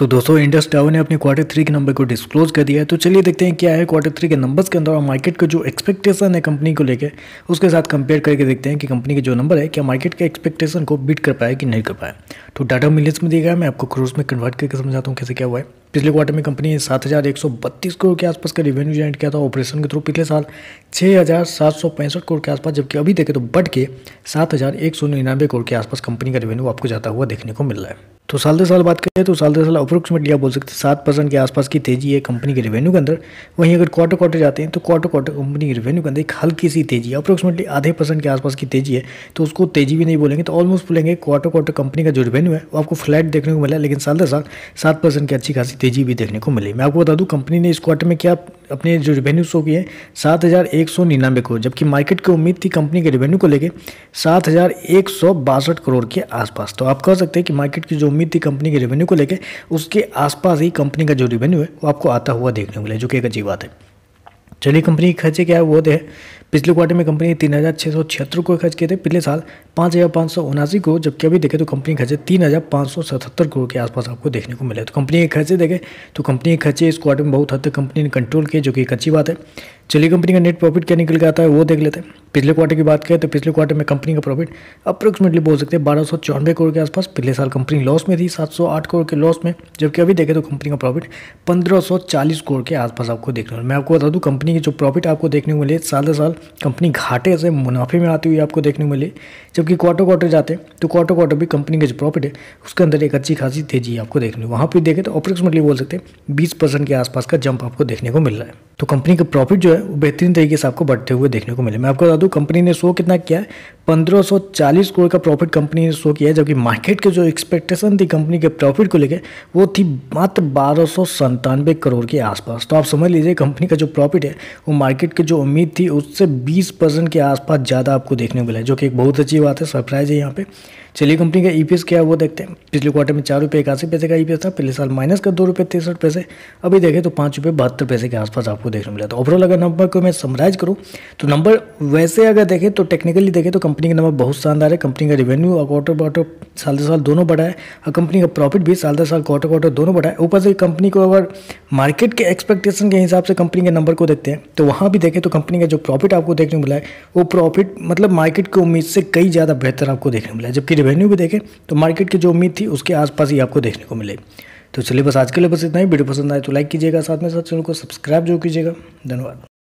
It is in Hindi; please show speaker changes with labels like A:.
A: तो दोस्तों इंडस डाउ ने अपने क्वार्टर थ्री के नंबर को डिस्क्लोज कर दिया है तो चलिए देखते हैं क्या है क्वार्टर थ्री के नंबर्स के अंदर और मार्केट का जो एक्सपेक्टेशन है कंपनी को लेकर उसके साथ कंपेयर करके देखते हैं कि कंपनी के जो नंबर है क्या मार्केट के एक्सपेक्टेशन को बीट कर पाए कि नहीं कर पाए तो डाटा मिलियंस में दिया गया मैं आपको क्रोज में कन्वर्ट करके समझाता हूँ कैसे क्या हुआ है पिछले क्वार्टर में कंपनी ने सात हज़ार एक सौ बत्तीस करोड़ के आसपास का रेवेन्यू जनरेट किया था ऑपरेशन के थ्रू पिछले साल छः हज़ार सात सौ पैंसठ करोड़ के आसपास जबकि अभी देखें तो बढ़ के सात हज़ार एक सौ निन्यानवे करोड़ के आसपास कंपनी का रेवेन्यू आपको जाता हुआ देखने को मिल रहा है तो साल दर साल बात करें तो साल दर साल अप्रोक्सीमेटली आप बोल सकते हैं सात परसेंट के आसपास की तेजी है कंपनी के रेवेन्यू के अंदर वहीं अगर क्वार्टर क्वार्टर जाते हैं तो क्वार्टर क्वार्टर कंपनी के रेवेन्यू के अंदर एक हल्की सी तेजी है अप्रोक्सीमेटली आधे परसेंट के आसपास की तेजी है तो उसको तेजी भी नहीं बोलेंगे तो ऑलमोस्ट बोलेंगे क्वार्टर क्वार्टर कंपनी का जो रेवेन्यू है वो आपको फ्लैट देखने को मिला लेकिन साल दर साल सात परसेंट की अच्छी खासी तेजी भी देखने को मिली मैं आपको बता दूं कंपनी ने इस क्वार्टर में क्या अपने जो रेवेन्यू शो किए सात हज़ार एक सौ निन्यानवे करोड़ जबकि मार्केट की उम्मीद थी कंपनी के रेवेन्यू को लेके सात हज़ार एक सौ बासठ करोड़ के आसपास तो आप कह सकते हैं कि मार्केट की जो उम्मीद थी कंपनी के रेवेन्यू को लेकर उसके आसपास ही कंपनी का जो रेवेन्यू है वो आपको आता हुआ देखने को मिला जो कि एक अच्छी बात है चलिए कंपनी के खर्चे क्या है वो है पिछले क्वार्टर में कंपनी तीन हज़ार छः सौ छिहत्तर को खर्च किए थे पिछले साल पाँच हज़ार पाँच सौ उनासी को जबकि अभी देखें तो कंपनी खर्चे तीन हज़ार पाँच सौ सतहत्तर करोड़ के आसपास आपको देखने को मिले तो कंपनी के खर्चे देखें तो कंपनी के खर्चे इस क्वार्टर में बहुत हद तक कंपनी ने कंट्रोल किए जो कि एक अच्छी बात है चलिए कंपनी का नेट प्रॉफिट क्या निकल के आता है वो देख लेते हैं पिछले क्वार्टर की बात करें तो पिछले क्वार्टर में कंपनी का प्रॉफिट अप्रोक्सीमेटली बोल सकते हैं बारह सौ चौनबे करोड़ के आसपास पिछले साल कंपनी लॉस में थी सात सौ आठ करोड़ के लॉस में जबकि अभी देखें तो कंपनी का प्रॉफिट पंद्रह सौ चालीस करोड़ के आसपास आपको देखने को मैं आपको बता दूँ कंपनी की जो प्रॉफिट आपको देखने को मिले साल दर साल कंपनी घाटे से मुनाफे में आती हुई आपको देखने मिली जबकि क्वार्टर क्वार्टर जाते हैं तो क्वार्टर क्वार्टर भी कंपनी का जो प्रॉफिट है उसके अंदर एक अच्छी खासी तेजी आपको देखने वहाँ पर देखें तो अप्रोक्सीमेटली बोल सकते हैं बीस के आसपास का जंप आपको देखने को मिल रहा है तो कंपनी का प्रॉफिट जो है वो बेहतरीन तरीके से आपको बढ़ते हुए देखने को मिले मैं आपको बता दूँ कंपनी ने शो कितना किया है पंद्रह करोड़ का प्रॉफिट कंपनी ने शो किया है जबकि मार्केट के जो एक्सपेक्टेशन थी कंपनी के प्रॉफिट को लेकर वो थी मात्र बारह करोड़ के आसपास तो आप समझ लीजिए कंपनी का जो प्रॉफिट है वो मार्केट की जो उम्मीद थी उससे बीस के आसपास ज़्यादा आपको देखने को मिला जो कि एक बहुत अच्छी बात है सरप्राइज है यहाँ पर चलिए कंपनी का ईपीएस e क्या है वो देखते हैं पिछले क्वार्टर में चार रुपये इक्यासी पैसे का ईपीएस e था पिछले साल माइनस का दो रुपये तिरसठ पैसे अभी देखें तो पाँच रुपये बहत्तर पैसे के आसपास आपको देखने मिला तो ओवरऑल अगर नंबर को मैं समराइज करूँ तो नंबर वैसे अगर देखें तो टेक्निकली देखें तो कंपनी का नंबर बहुत शानदार है कंपनी का रेवेन्यू और क्वार्टर क्वार्टर साल दर साल दोनों बढ़ा है और कंपनी का प्रॉफिट भी साल दर साल क्वार्टर क्वार्टर दोनों बढ़ा है ऊपर से कंपनी को अगर मार्केट के एक्सपेक्टेशन के हिसाब से कंपनी के नंबर को देखते हैं तो वहाँ भी देखें तो कंपनी का जो प्रॉफिट आपको देखने मिला है वो प्रॉफिट मतलब मार्केट की उम्मीद से कई ज़्यादा बेहतर आपको देखने मिला है जबकि रिवेन्यू भी देखें तो मार्केट की जो उम्मीद थी उसके आसपास ही आपको देखने को मिले तो चलिए बस आज के लिए बस इतना ही वीडियो पसंद आए तो लाइक कीजिएगा साथ में साथ चैनल को सब्सक्राइब जो कीजिएगा धन्यवाद